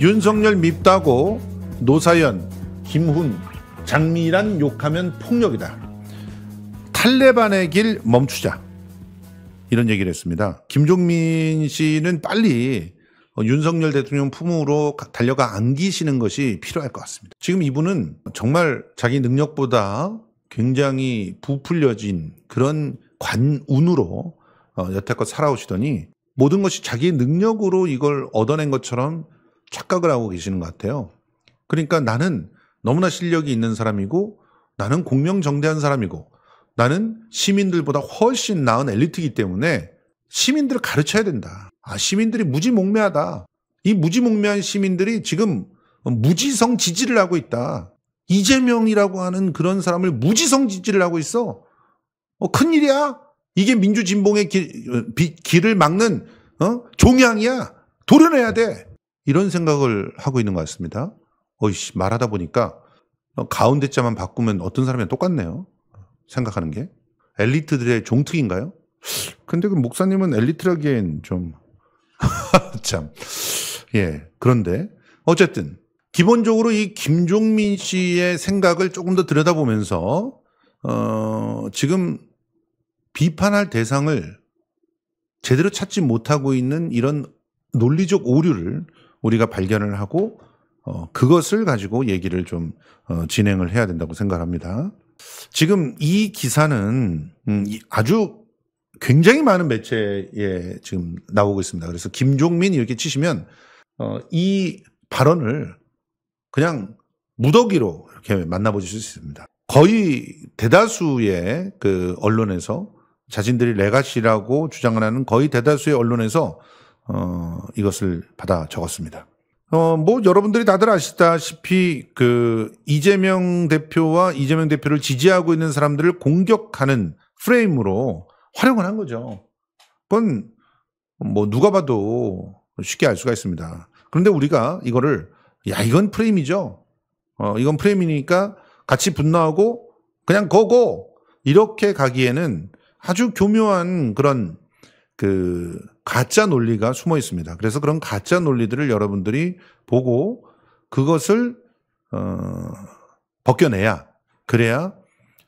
윤석열 밉다고 노사연, 김훈, 장미란 욕하면 폭력이다. 탈레반의 길 멈추자. 이런 얘기를 했습니다. 김종민 씨는 빨리 어, 윤석열 대통령 품으로 달려가 안기시는 것이 필요할 것 같습니다. 지금 이분은 정말 자기 능력보다 굉장히 부풀려진 그런 관운으로 어, 여태껏 살아오시더니 모든 것이 자기 능력으로 이걸 얻어낸 것처럼 착각을 하고 계시는 것 같아요. 그러니까 나는 너무나 실력이 있는 사람이고 나는 공명정대한 사람이고 나는 시민들보다 훨씬 나은 엘리트이기 때문에 시민들을 가르쳐야 된다. 아, 시민들이 무지몽매하다. 이 무지몽매한 시민들이 지금 무지성 지지를 하고 있다. 이재명이라고 하는 그런 사람을 무지성 지지를 하고 있어. 어, 큰일이야. 이게 민주진봉의 어, 길, 을 막는 어? 종양이야. 도려내야 돼. 이런 생각을 하고 있는 것 같습니다. 어이씨, 말하다 보니까 어, 가운데 자만 바꾸면 어떤 사람이랑 똑같네요. 생각하는 게. 엘리트들의 종특인가요? 근데 그 목사님은 엘리트라기엔 좀, 참. 예. 그런데, 어쨌든, 기본적으로 이 김종민 씨의 생각을 조금 더 들여다보면서, 어, 지금 비판할 대상을 제대로 찾지 못하고 있는 이런 논리적 오류를 우리가 발견을 하고 어, 그것을 가지고 얘기를 좀 어, 진행을 해야 된다고 생각합니다. 지금 이 기사는 음, 아주 굉장히 많은 매체에 지금 나오고 있습니다. 그래서 김종민 이렇게 치시면 어, 이 발언을 그냥 무더기로 이렇게 만나보실 수 있습니다. 거의 대다수의 그 언론에서 자신들이 레가시라고 주장을 하는 거의 대다수의 언론에서 어, 이것을 받아 적었습니다. 어, 뭐 여러분들이 다들 아시다시피 그 이재명 대표와 이재명 대표를 지지하고 있는 사람들을 공격하는 프레임으로 활용을 한 거죠. 그건 뭐 누가 봐도 쉽게 알 수가 있습니다. 그런데 우리가 이거를 야 이건 프레임이죠. 어, 이건 프레임이니까 같이 분노하고 그냥 거고 이렇게 가기에는 아주 교묘한 그런 그 가짜 논리가 숨어 있습니다. 그래서 그런 가짜 논리들을 여러분들이 보고 그것을 어, 벗겨내야 그래야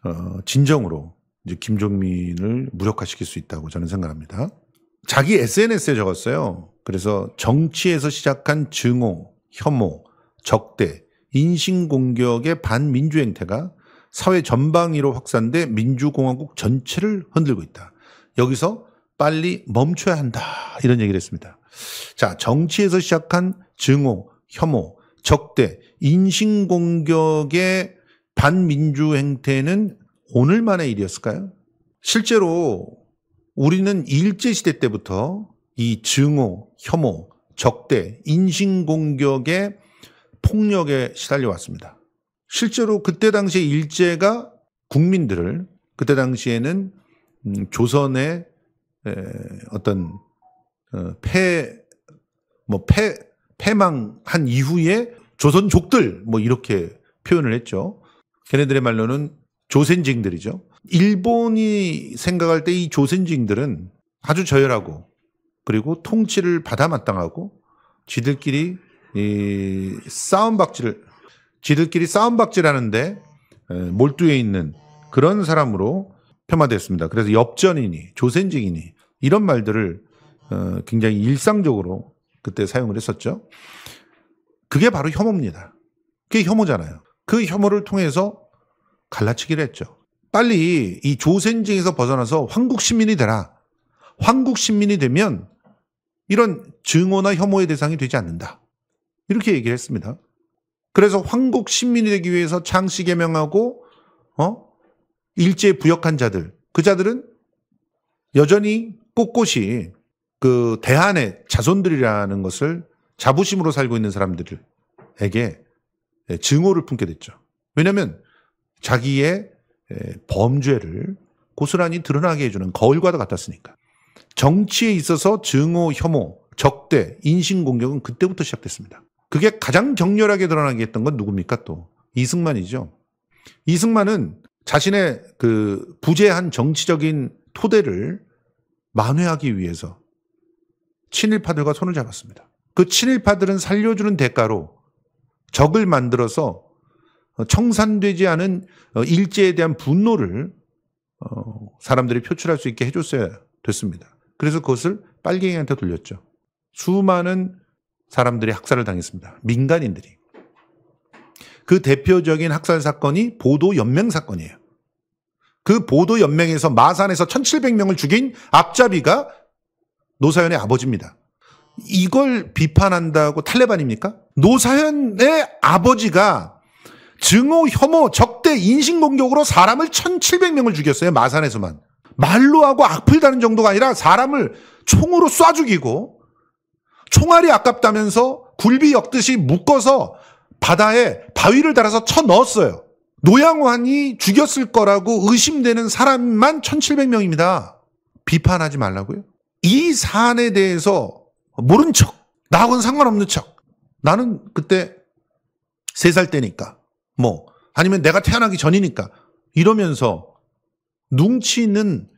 어, 진정으로 이제 김종민을 무력화시킬 수 있다고 저는 생각합니다. 자기 SNS에 적었어요. 그래서 정치에서 시작한 증오, 혐오, 적대, 인신공격의 반민주 행태가 사회 전방위로 확산돼 민주공화국 전체를 흔들고 있다. 여기서 빨리 멈춰야 한다. 이런 얘기를 했습니다. 자, 정치에서 시작한 증오, 혐오, 적대, 인신공격의 반민주 행태는 오늘만의 일이었을까요? 실제로 우리는 일제시대 때부터 이 증오, 혐오, 적대, 인신공격의 폭력에 시달려 왔습니다. 실제로 그때 당시 일제가 국민들을 그때 당시에는 음, 조선의 어떤 패뭐패 어, 패망한 이후에 조선족들 뭐 이렇게 표현을 했죠. 걔네들의 말로는 조센징들이죠. 일본이 생각할 때 이 조센징들은 아주 저열하고 그리고 통치를 받아마땅하고 지들끼리 이 싸움박질을 지들끼리 싸움박질하는데 몰두해 있는 그런 사람으로 폄하됐습니다. 그래서 엽전이니 조센징이니 이런 말들을 어, 굉장히 일상적으로 그때 사용을 했었죠. 그게 바로 혐오입니다. 그게 혐오잖아요. 그 혐오를 통해서 갈라치기를 했죠. 빨리 이 조센징에서 벗어나서 황국 시민이 되라. 황국 시민이 되면 이런 증오나 혐오의 대상이 되지 않는다. 이렇게 얘기를 했습니다. 그래서 황국 시민이 되기 위해서 창씨 개명하고 어? 일제에 부역한 자들, 그 자들은 여전히 꼿꼿이 그 대한의 자손들이라는 것을 자부심으로 살고 있는 사람들에게 예, 증오를 품게 됐죠. 왜냐하면 자기의 예, 범죄를 고스란히 드러나게 해주는 거울과도 같았으니까. 정치에 있어서 증오, 혐오, 적대, 인신공격은 그때부터 시작됐습니다. 그게 가장 격렬하게 드러나게 했던 건 누굽니까 또? 이승만이죠. 이승만은 자신의 그 부재한 정치적인 토대를 만회하기 위해서 친일파들과 손을 잡았습니다. 그 친일파들은 살려주는 대가로 적을 만들어서 청산되지 않은 일제에 대한 분노를 어, 사람들이 표출할 수 있게 해줬어야 됐습니다. 그래서 그것을 빨갱이한테 돌렸죠. 수많은 사람들이 학살을 당했습니다. 민간인들이. 그 대표적인 학살 사건이 보도 연맹 사건이에요. 그 보도 연맹에서 마산에서 1700명을 죽인 앞잡이가 노사연의 아버지입니다. 이걸 비판한다고 탈레반입니까? 노사연의 아버지가 증오, 혐오, 적대, 인신공격으로 사람을 1700명을 죽였어요. 마산에서만. 말로 하고 악플 다는 정도가 아니라 사람을 총으로 쏴 죽이고 총알이 아깝다면서 굴비 엮듯이 묶어서 바다에 바위를 달아서 쳐 넣었어요. 노양환이 죽였을 거라고 의심되는 사람만 1700명입니다. 비판하지 말라고요. 이 사안에 대해서 모른 척, 나하고는 상관없는 척. 나는 그때 3살 때니까, 뭐, 아니면 내가 태어나기 전이니까, 이러면서 눈치 있는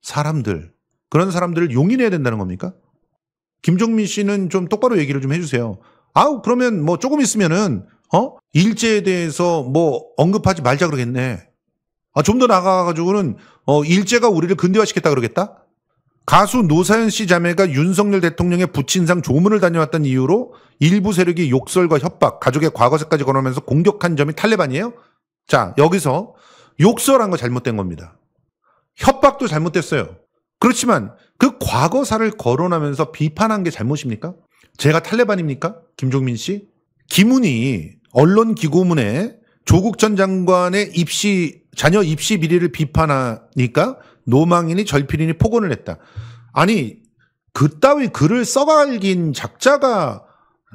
사람들, 그런 사람들을 용인해야 된다는 겁니까? 김종민 씨는 좀 똑바로 얘기를 좀 해주세요. 아우, 그러면 뭐 조금 있으면은 어? 일제에 대해서 뭐 언급하지 말자 그러겠네. 아, 좀 더 나가가지고는 어, 일제가 우리를 근대화시켰다 그러겠다? 가수 노사연 씨 자매가 윤석열 대통령의 부친상 조문을 다녀왔던 이유로 일부 세력이 욕설과 협박, 가족의 과거사까지 거론하면서 공격한 점이 탈레반이에요? 자, 여기서 욕설한 거 잘못된 겁니다. 협박도 잘못됐어요. 그렇지만 그 과거사를 거론하면서 비판한 게 잘못입니까? 제가 탈레반입니까? 김종민 씨? 김훈이 언론 기고문에 조국 전 장관의 입시 자녀 입시 비리를 비판하니까 노망인이 절필인이 폭언을 했다. 아니 그따위 글을 써갈긴 작자가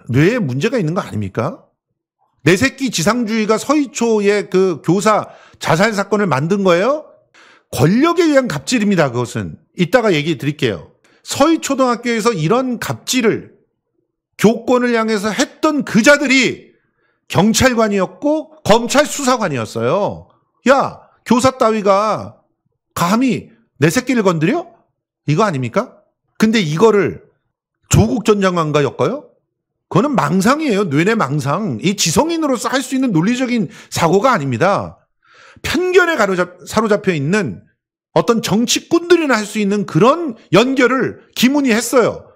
뇌에 문제가 있는 거 아닙니까? 내 새끼 지상주의가 서희초의 그 교사 자살 사건을 만든 거예요? 권력에 의한 갑질입니다. 그것은 이따가 얘기 드릴게요. 서희초등학교에서 이런 갑질을 교권을 향해서 했던 그자들이 경찰관이었고 검찰 수사관이었어요. 야, 교사 따위가 감히 내 새끼를 건드려? 이거 아닙니까? 근데 이거를 조국 전 장관과 엮어요? 그거는 망상이에요. 뇌내 망상. 이 지성인으로서 할 수 있는 논리적인 사고가 아닙니다. 편견에 가로잡, 사로잡혀 있는 어떤 정치꾼들이나 할 수 있는 그런 연결을 김훈이 했어요.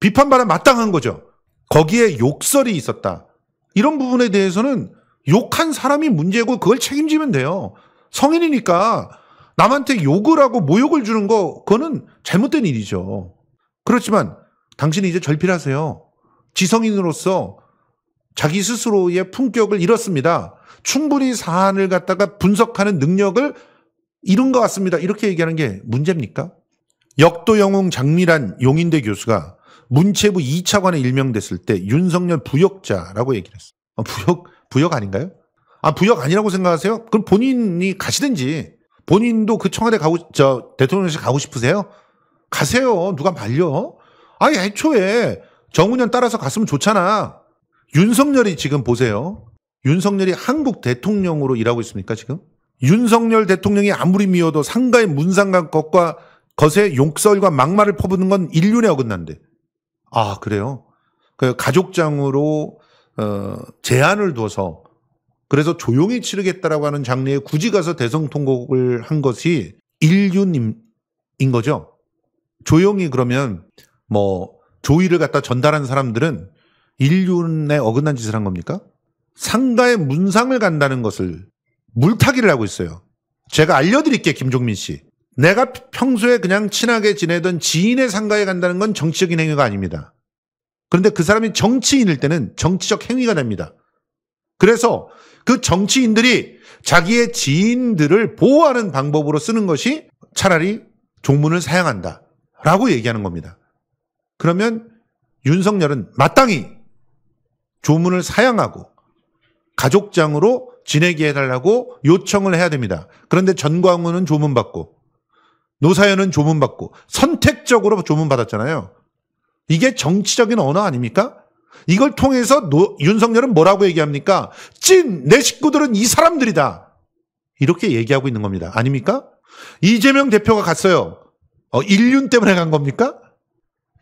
비판받아 마땅한 거죠. 거기에 욕설이 있었다. 이런 부분에 대해서는 욕한 사람이 문제고 그걸 책임지면 돼요. 성인이니까 남한테 욕을 하고 모욕을 주는 거 그거는 잘못된 일이죠. 그렇지만 당신이 이제 절필하세요. 지성인으로서 자기 스스로의 품격을 잃었습니다. 충분히 사안을 갖다가 분석하는 능력을 잃은 것 같습니다. 이렇게 얘기하는 게 문제입니까? 역도 영웅 장미란 용인대 교수가 문체부 2차관에 일명됐을 때 윤석열 부역자라고 얘기를 했어. 아, 어, 부역 부역 아닌가요? 아 부역 아니라고 생각하세요? 그럼 본인이 가시든지 본인도 그 청와대 가고 저 대통령실 가고 싶으세요? 가세요. 누가 말려? 아니 애초에 정운현 따라서 갔으면 좋잖아. 윤석열이 지금 보세요. 윤석열이 한국 대통령으로 일하고 있습니까 지금? 윤석열 대통령이 아무리 미워도 상가의 문상관 것과 것의 욕설과 막말을 퍼붓는 건 인륜에 어긋난데 아, 그래요? 그 가족장으로 어, 제안을 둬서 그래서 조용히 치르겠다라고 하는 장르에 굳이 가서 대성 통곡을 한 것이 일륜인 거죠. 조용히 그러면 뭐 조의를 갖다 전달한 사람들은 일륜에 어긋난 짓을 한 겁니까? 상가에 문상을 간다는 것을 물타기를 하고 있어요. 제가 알려드릴게 김종민 씨. 내가 평소에 그냥 친하게 지내던 지인의 상가에 간다는 건 정치적인 행위가 아닙니다. 그런데 그 사람이 정치인일 때는 정치적 행위가 됩니다. 그래서 그 정치인들이 자기의 지인들을 보호하는 방법으로 쓰는 것이 차라리 종문을 사양한다. 라고 얘기하는 겁니다. 그러면 윤석열은 마땅히 조문을 사양하고 가족장으로 지내게 해달라고 요청을 해야 됩니다. 그런데 전광훈은 조문 받고 노사연은 조문받고 선택적으로 조문받았잖아요. 이게 정치적인 언어 아닙니까? 이걸 통해서 노, 윤석열은 뭐라고 얘기합니까? 찐 내 식구들은 이 사람들이다. 이렇게 얘기하고 있는 겁니다. 아닙니까? 이재명 대표가 갔어요. 어, 인륜 때문에 간 겁니까?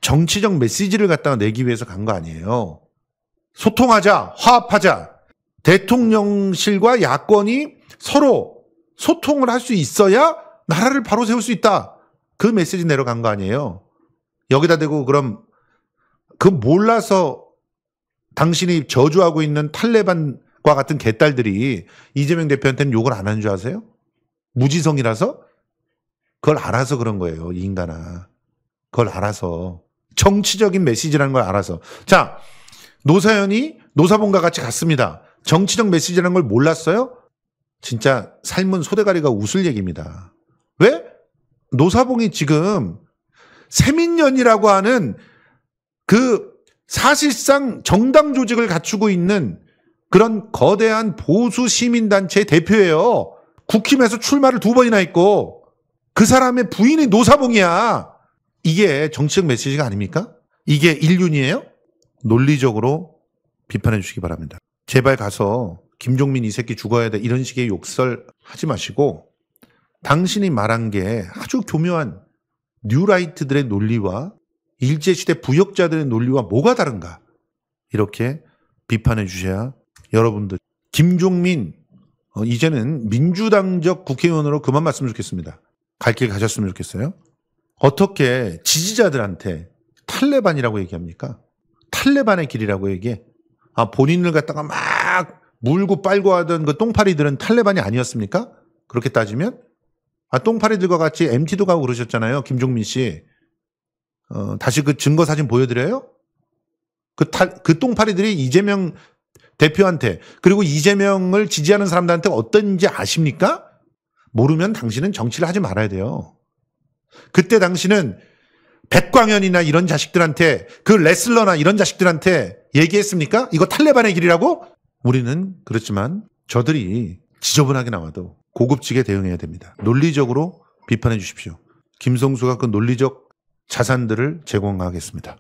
정치적 메시지를 갖다가 내기 위해서 간 거 아니에요. 소통하자, 화합하자. 대통령실과 야권이 서로 소통을 할 수 있어야 나라를 바로 세울 수 있다. 그 메시지 내려간 거 아니에요. 여기다 대고 그럼 그 몰라서 당신이 저주하고 있는 탈레반과 같은 개딸들이 이재명 대표한테는 욕을 안 하는 줄 아세요? 무지성이라서? 그걸 알아서 그런 거예요, 이 인간아. 그걸 알아서. 정치적인 메시지라는 걸 알아서. 자, 노사연이 노사본과 같이 갔습니다. 정치적 메시지라는 걸 몰랐어요? 진짜 삶은 소대가리가 웃을 얘기입니다. 왜? 노사봉이 지금 세민년이라고 하는 그 사실상 정당 조직을 갖추고 있는 그런 거대한 보수 시민단체의 대표예요. 국힘에서 출마를 두 번이나 했고 그 사람의 부인이 노사봉이야. 이게 정치적 메시지가 아닙니까? 이게 인륜이에요? 논리적으로 비판해 주시기 바랍니다. 제발 가서 김종민 이 새끼 죽어야 돼 이런 식의 욕설 하지 마시고 당신이 말한 게 아주 교묘한 뉴라이트들의 논리와 일제시대 부역자들의 논리와 뭐가 다른가? 이렇게 비판해 주셔야 여러분들. 김종민, 어, 이제는 민주당적 국회의원으로 그만 봤으면 좋겠습니다. 갈 길 가셨으면 좋겠어요. 어떻게 지지자들한테 탈레반이라고 얘기합니까? 탈레반의 길이라고 얘기해. 아, 본인을 갖다가 막 물고 빨고 하던 그 똥파리들은 탈레반이 아니었습니까? 그렇게 따지면 아, 똥파리들과 같이 MT도 가고 그러셨잖아요. 김종민 씨. 어, 다시 그 증거 사진 보여드려요? 그, 타, 그 똥파리들이 이재명 대표한테 그리고 이재명을 지지하는 사람들한테 어떤지 아십니까? 모르면 당신은 정치를 하지 말아야 돼요. 그때 당신은 백광현이나 이런 자식들한테 그 레슬러나 이런 자식들한테 얘기했습니까? 이거 탈레반의 길이라고? 우리는 그렇지만 저들이 지저분하게 나와도 고급지게 대응해야 됩니다. 논리적으로 비판해 주십시오. 김성수가 그 논리적 자산들을 제공하겠습니다.